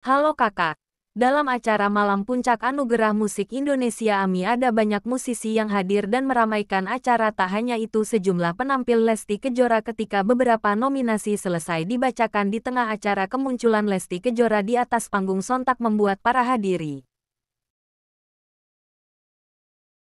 Halo kakak. Dalam acara Malam Puncak Anugerah Musik Indonesia AMI ada banyak musisi yang hadir dan meramaikan acara tak hanya itu sejumlah penampil Lesti Kejora ketika beberapa nominasi selesai dibacakan di tengah acara kemunculan Lesti Kejora di atas panggung sontak membuat para hadiri